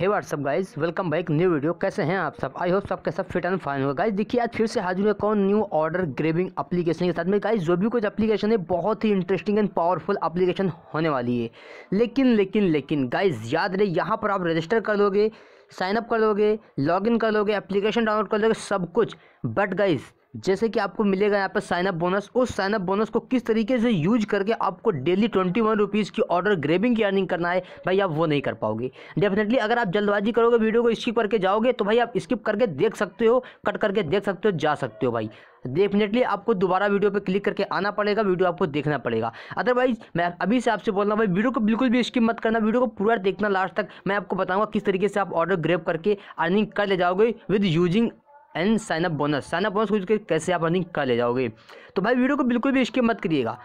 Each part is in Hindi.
हे WhatsApp guys welcome back new video कैसे हैं आप सब आई होप सब कैसे फिट एंड फाइन होगा गाइज देखिए आज फिर से हाजिर है कौन न्यू ऑर्डर ग्रेविंग एप्लीकेशन के साथ में गाइज जो भी कुछ एप्लीकेशन है बहुत ही इंटरेस्टिंग एंड पावरफुल एप्लीकेशन होने वाली है लेकिन लेकिन लेकिन गाइज याद रहे यहाँ पर आप रजिस्टर कर लोगे साइनअप कर लोगे इन कर लोगे एप्लीकेशन डाउनलोड कर लोगे सब कुछ बट गाइज़ जैसे कि आपको मिलेगा यहाँ पर साइनअप बोनस उस साइनअप बोनस को किस तरीके से यूज करके आपको डेली ट्वेंटी वन रुपीज़ की ऑर्डर ग्रेबिंग की अर्निंग करना है भाई आप वो नहीं कर पाओगे डेफिनेटली अगर आप जल्दबाजी करोगे वीडियो को स्किप करके जाओगे तो भाई आप स्किप करके देख सकते हो कट करके देख सकते हो जा सकते हो भाई डेफिनेटली आपको दोबारा वीडियो पे क्लिक करके आना पड़ेगा वीडियो आपको देखना पड़ेगा अदरवाइज मैं अभी से आपसे बोल रहा हूँ भाई वीडियो को बिल्कुल भी स्किप मत करना वीडियो को पूरा देखना लास्ट तक मैं आपको बताऊंगा किस तरीके से आप ऑर्डर ग्रेप करके अर्निंग कर ले जाओगे with using and sign bonus sign bonus use कैसे आप अर्निंग कर ले जाओगे तो भाई वीडियो को बिल्कुल भी इसके मत करिएगा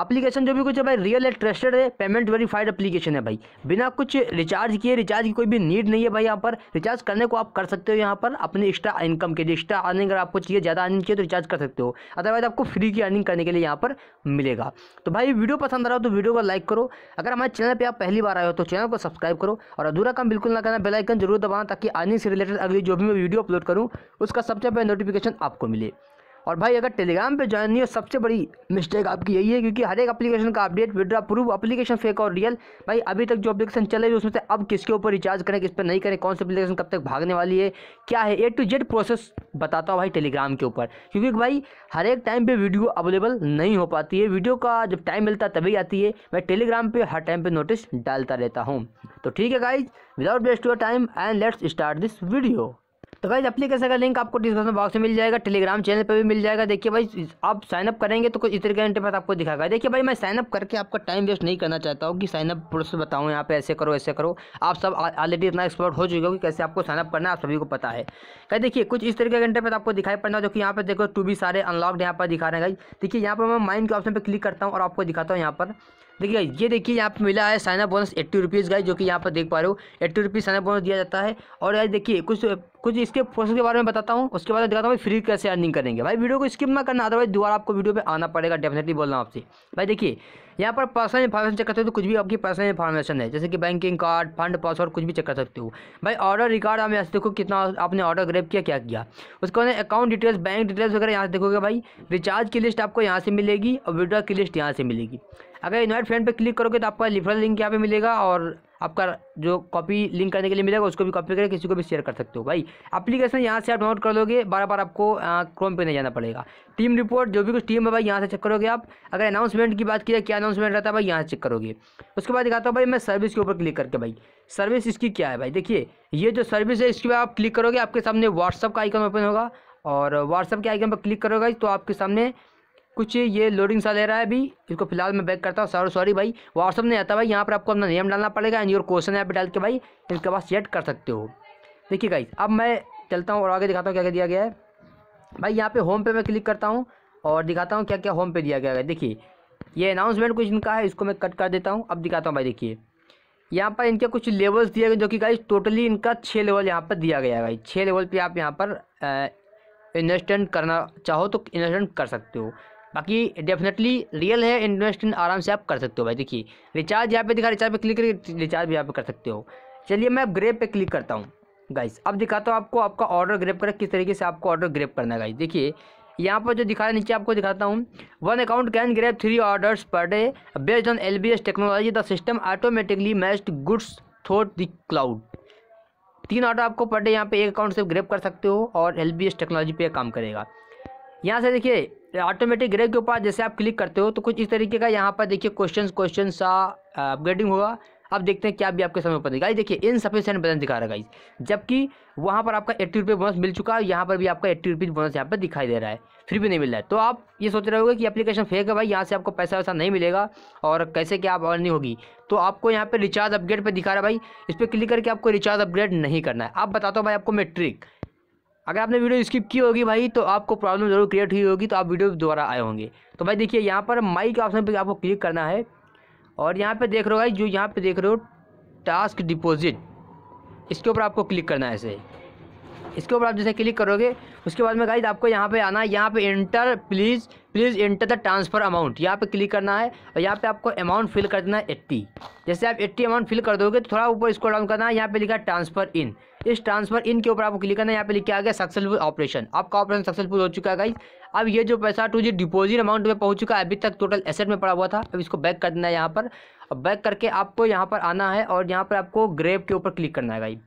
एप्लीकेशन जो भी कुछ है भाई रियल एंड ट्रस्टेड है पेमेंट वेरीफाइड एप्लीकेशन है भाई बिना कुछ रिचार्ज किए रिचार्ज की कोई भी नीड नहीं है भाई यहाँ पर रिचार्ज करने को आप कर सकते हो यहाँ पर अपने एक्स्ट्रा इनकम के लिए एक्स्ट्रा अर्निंग अगर आपको चाहिए ज़्यादा अर्निंग चाहिए तो रिचार्ज कर सकते हो अदरवाइज आपको फ्री की अर्निंग करने के लिए यहाँ पर मिलेगा तो भाई वीडियो पसंद आ रहा हो तो वीडियो को लाइक करो अगर हमारे चैनल पर आप पहली बार आए हो तो चैनल को सब्सक्राइब करो और अधूरा काम बिल्कुल ना करना बेलाइकन जरूर दबाना ताकि अर्निंग से रिलेटेड अगली जो भी मैं वीडियो अपलोड करूँ उसका सबसे पहले नोटिफिकेशन आपको मिले और भाई अगर टेलीग्राम पे ज्वाइन नहीं हो सबसे बड़ी मिस्टेक आपकी यही है क्योंकि हर एक एप्लीकेशन का update withdraw proof application fake और रियल भाई अभी तक जो अपलीकेशन चल रही है उसमें से अब किसके ऊपर रिचार्ज करें किस पर नहीं करें कौन सी अपलीकेशन कब तक भागने वाली है क्या है ए टू जेड प्रोसेस बताता हूँ भाई टेलीग्राम के ऊपर क्योंकि भाई हर एक टाइम पर वीडियो अवेलेबल नहीं हो पाती है वीडियो का जब टाइम मिलता है तभी आती है मैं टेलीग्राम पर हर टाइम पर नोटिस डालता रहता हूँ तो ठीक है guys without waste your time and let's start this video तो गाइज एप्लीकेशन का लिंक आपको डिस्क्रिप्शन बॉक्स में मिल जाएगा टेलीग्राम चैनल पर भी मिल जाएगा देखिए भाई आप साइनअप करेंगे तो कुछ इस तरीके इंटरफेस आपको दिखाएगा देखिए भाई मैं साइनअप करके आपका टाइम वेस्ट नहीं करना चाहता हूँ कि साइनअप प्रोसेस बताऊँ यहाँ पे ऐसे करो ऐसे करो आप सब ऑलरेडी इतना एक्सपर्ट हो चुके हो कि कैसे आपको साइनअप करना है आप सभी को पता है क्या देखिए कुछ इस तरीके का इंटरफेस तो आपको दिखाई पड़ना जो कि यहाँ पर देखो टू बी सारे अनलॉकड यहाँ पर दिखा रहे हैं गाइज देखिए यहाँ पर मैं माइंड के ऑप्शन पर क्लिक करता हूँ और आपको दिखाता हूँ यहाँ पर देखिए ये देखिए यहाँ पे मिला है साइना बोनस एट्टी रुपीज़ का जो कि यहाँ पर देख पा रहे हो एट्टी रुपीज़ साइना बोनस दिया जाता है और यार देखिए कुछ कुछ इसके प्रोसेस के बारे में बताता हूँ उसके बाद दिखाता हूँ फ्री कैसे अर्निंग करेंगे भाई वीडियो को स्किप ना करना अदरवाइज दोबारा आपको वीडियो पर आना पड़ेगा डेफिनेटली बोल रहा हूँ आपसे भाई देखिए यहाँ पर पर्सनल इन्फॉर्मेशन चेक कर सकते हो तो कुछ भी आपकी पर्सनल इन्फॉर्मेशन है जैसे कि बैंकिंग कार्ड फंड पासवर्ड कुछ भी चेक कर सकते हो भाई ऑर्डर रिकॉर्ड आप यहाँ से देखो कितना आपने ऑर्डर ग्रेप किया क्या किया उसके बाद अकाउंट डिटेल्स बैंक डिटेल्स वगैरह यहाँ से देखोगे भाई रिचार्ज की लिस्ट आपको यहाँ से मिलेगी और विड्रॉ की लिस्ट यहाँ से मिलेगी अगर इन्वाइट फ्रेंड पर क्लिक करोगे तो आपका रिफरल लिंक यहाँ पर मिलेगा और आपका जो कॉपी लिंक करने के लिए मिलेगा उसको भी कॉपी करके किसी को भी शेयर कर सकते हो भाई एप्लीकेशन यहाँ से आप डाउनलोड कर लोगे बार बार आपको क्रोम पे नहीं जाना पड़ेगा टीम रिपोर्ट जो भी कुछ टीम है भाई यहाँ से चेक करोगे आप अगर अनाउंसमेंट की बात की जाए क्या अनाउंसमेंट रहता है भाई यहाँ से चेक करोगे उसके बाद दिखाता हूँ भाई मैं सर्विस के ऊपर क्लिक करके भाई सर्विस इसकी क्या है भाई देखिए ये जो सर्विस है इसके बाद आप क्लिक करोगे आपके सामने व्हाट्सअप का आइकन ओपन होगा और व्हाट्सअप के आइकन पर क्लिक करोगे तो आपके सामने कुछ ये लोडिंग सा ले रहा है अभी इसको फिलहाल मैं बैक करता हूँ सॉरी सॉरी भाई व्हाट्सअप नहीं आता भाई यहाँ पर आपको अपना नेम डालना पड़ेगा एंड योर क्वेश्चन ऐप डाल के भाई इनके पास सेट कर सकते हो देखिए गाइस अब मैं चलता हूँ और आगे दिखाता हूँ क्या क्या दिया गया है भाई यहाँ पे होम पे मैं क्लिक करता हूँ और दिखाता हूँ क्या क्या होम पे दिया गया है देखिए ये अनाउंसमेंट कुछ इनका है इसको मैं कट कर देता हूँ अब दिखाता हूँ भाई देखिए यहाँ पर इनके कुछ लेवल्स दिए गए जो कि गाइज टोटली इनका छः लेवल यहाँ पर दिया गया है भाई छः लेवल पर आप यहाँ पर इन्वेस्टमेंट करना चाहो तो इन्वेस्टमेंट कर सकते हो बाकी डेफिनेटली रियल है इन्वेस्ट इन आराम से आप कर सकते हो भाई देखिए रिचार्ज यहाँ पे दिखा रिचार्ज पे क्लिक करके रिचार्ज भी यहाँ पे कर सकते हो चलिए मैं अब ग्रेप पे क्लिक करता हूँ गाइस अब दिखाता हूँ आपको आपका ऑर्डर ग्रेप कर किस तरीके से आपको ऑर्डर ग्रेप करना है गाइस देखिए यहाँ पर जो दिखा रहा है नीचे आपको दिखाता हूँ one account can grab three orders per day based on L technology the system automatically matched goods through the cloud तीन ऑर्डर आपको पर डे यहाँ पे एक अकाउंट से ग्रेप कर सकते हो और एल टेक्नोलॉजी पे काम करेगा यहाँ से देखिए ऑटोमेटिक ग्रे के ऊपर जैसे आप क्लिक करते हो तो कुछ इस तरीके का यहाँ पर देखिए क्वेश्चन क्वेश्चन सा अपग्रेडिंग होगा अब देखते हैं क्या भी आपके समय पर गाइस देखिए इनसफिशियंट बैलेंस दिखा रहा है गाइस जबकि वहाँ पर आपका एट्टी रुपये बोनस मिल चुका है यहाँ पर भी आपका एट्टी रुपीज़ बोनस यहाँ पर दिखाई दे रहा है फिर भी नहीं मिल रहा है तो आप ये सोच रहे होगे कि एप्लीकेशन फेक है भाई यहाँ से आपको पैसा वैसा नहीं मिलेगा और कैसे क्या आप अर्निंग होगी तो आपको यहाँ पर रिचार्ज अपग्रेड पर दिखा रहा है भाई इस पर क्लिक करके आपको रिचार्ज अपग्रेड नहीं करना है आप बताता हूँ भाई आपको मैं ट्रिक अगर आपने वीडियो स्किप की होगी भाई तो आपको प्रॉब्लम जरूर क्रिएट हुई होगी तो आप वीडियो दोबारा आए होंगे तो भाई देखिए यहाँ पर माई के ऑप्शन पर आपको क्लिक करना है और यहाँ पे देख रहे हो भाई जो यहाँ पे देख रहे हो टास्क डिपोजिट इसके ऊपर आपको क्लिक करना है ऐसे इसके ऊपर आप जैसे क्लिक करोगे उसके बाद में गाइज आपको यहाँ पे आना है यहाँ पे enter please please enter the transfer amount यहाँ पे क्लिक करना है और यहाँ पे आपको अमाउंट फिल कर देना है एट्टी जैसे आप एट्टी अमाउंट फिल कर दोगे तो थोड़ा ऊपर इसको डाउन करना है यहाँ पे लिखा है ट्रांसफ़र इन इस ट्रांसफ़र इन के ऊपर आपको क्लिक करना है यहाँ पे लिखा आ गया सक्सेसफुल ऑपरेशन आपका ऑपरेशन सक्सेसफुल हो चुका है गाइज अब ये जो पैसा टू जी डिपोजिट अमाउंट में पहुंच चुका है अभी तक टोटल एसेट में पड़ा हुआ था अब इसको बैक कर देना है यहाँ पर और बैक करके आपको यहाँ पर आना है और यहाँ पर आपको ग्रेप के ऊपर क्लिक करना है गाइज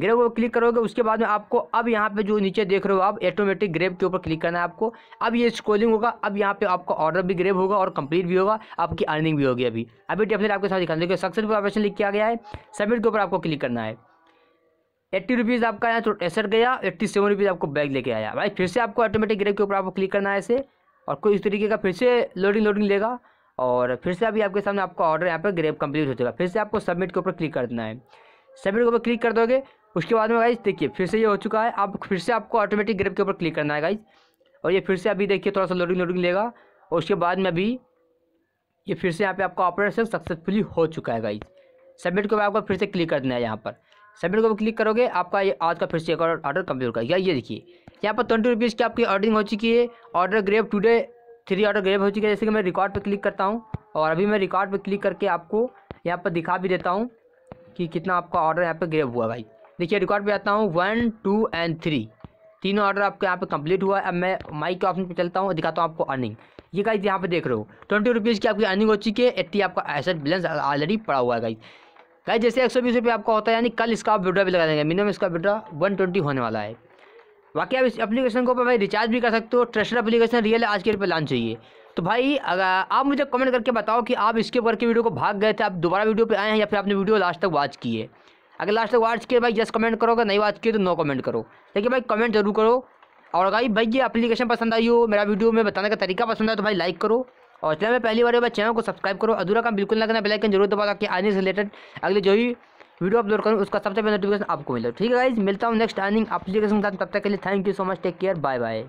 ग्रेव को क्लिक करोगे उसके बाद में आपको अब यहाँ पे जो नीचे देख रहे हो आप ऑटोमेटिक ग्रेव के ऊपर क्लिक करना है आपको अब ये स्क्रोलिंग होगा अब यहाँ पे आपका ऑर्डर भी ग्रेव होगा और कंप्लीट भी होगा आपकी अर्निंग भी होगी अभी अभी डेफिनेट आपके साथ दिखा देखिए सक्सेसफुल ऑपरेशन लिख किया गया है सबमिट के ऊपर आपको क्लिक करना है एट्टी रुपीज़ आपका यहाँ तो एसठ गया एट्टी सेवन रुपीज़ आपको बैग लेके आया भाई फिर से आपको ऑटोमेटिक ग्रेव के ऊपर आपको क्लिक करना है ऐसे और कोई इस तरीके का फिर से लोडिंग लोडिंग लेगा और फिर से अभी आपके सामने आपका ऑर्डर यहाँ पर ग्रेव कंप्लीट हो जाएगा फिर से आपको सबमिट के ऊपर क्लिक कर देना है सबमिट के ऊपर क्लिक कर दोगे उसके बाद में गाइज देखिए फिर से ये हो चुका है अब फिर से आपको ऑटोमेटिक ग्रेप के ऊपर क्लिक करना है गाइज और ये फिर से अभी देखिए थोड़ा सा लोडिंग लोडिंग लेगा और उसके बाद में अभी ये फिर से यहाँ पे आपका ऑपरेशन सक्सेसफुली हो चुका है गाइज सबमिट को भी आपको फिर से क्लिक कर देना है यहाँ पर सबमिट को क्लिक करोगे आपका ये आज का फिर से एक और ऑर्डर कंप्लीट होगा या ये देखिए यहाँ पर ट्वेंटी रुपीज़ की आपकी ऑर्डरिंग हो चुकी है order grab today three order grab हो चुकी है जैसे कि मैं रिकॉर्ड पर क्लिक करता हूँ और अभी मैं रिकॉर्ड पर क्लिक करके आपको यहाँ पर दिखा भी देता हूँ कि कितना आपका ऑर्डर यहाँ पर ग्रेप हुआ भाई देखिए रिकॉर्ड पे आता हूँ वन टू एंड थ्री तीनों ऑर्डर आपके यहाँ पे कंप्लीट हुआ है अब मैं माइक के ऑप्शन पे चलता हूँ दिखाता हूँ आपको अर्निंग ये गाइज यहाँ पे देख रहे हो ट्वेंटी रुपीज़ की आपकी अर्निंग हो चुकी है एट्टी आपका एसेट बैलेंस ऑलरेडी पड़ा हुआ है गाइज गाइज जैसे एक सौ बीस रुपये आपका होता है यानी कल इसका आप विड्रा भी लगा देंगे मिनिमम इसका विड्रा वन ट्वेंटी होने वाला है बाकी आप इस एप्लीकेशन को भाई रिचार्ज भी कर सकते हो ट्रेशर अपलीकेशन रियल आज के रूपये लॉन्च हुई है तो भाई अगर आप मुझे कमेंट करके बताओ कि आप इसके ऊपर के वीडियो को भाग गए थे आप दोबारा वीडियो पे आए हैं या फिर आपने वीडियो लास्ट तक वॉच की है अगर लास्ट तक वाच किए भाई जस्ट कमेंट तो करो अगर नहीं वाच किए तो नो कमेंट करो लेकिन भाई कमेंट जरूर करो और अगर भाई ये अपलीकेशन पसंद आई हो मेरा वीडियो में बताने का तरीका पसंद आया तो भाई लाइक करो और चैनल में पहली बार भाई चैनल को सब्सक्राइब करो अधूरा काम बिल्कुल ना करना बेलाइकन जरूर दबा ताकि आने से रिलेटेड अगले जो भी वीडियो अपलोड करूँ उसका सबसे पहले नोटिफिकेशन आपको मिले ठीक है गाइज मिलता हूँ नेक्स्ट अर्निंग अपलीकेशन के साथ तब तक के लिए thank you so much take care bye bye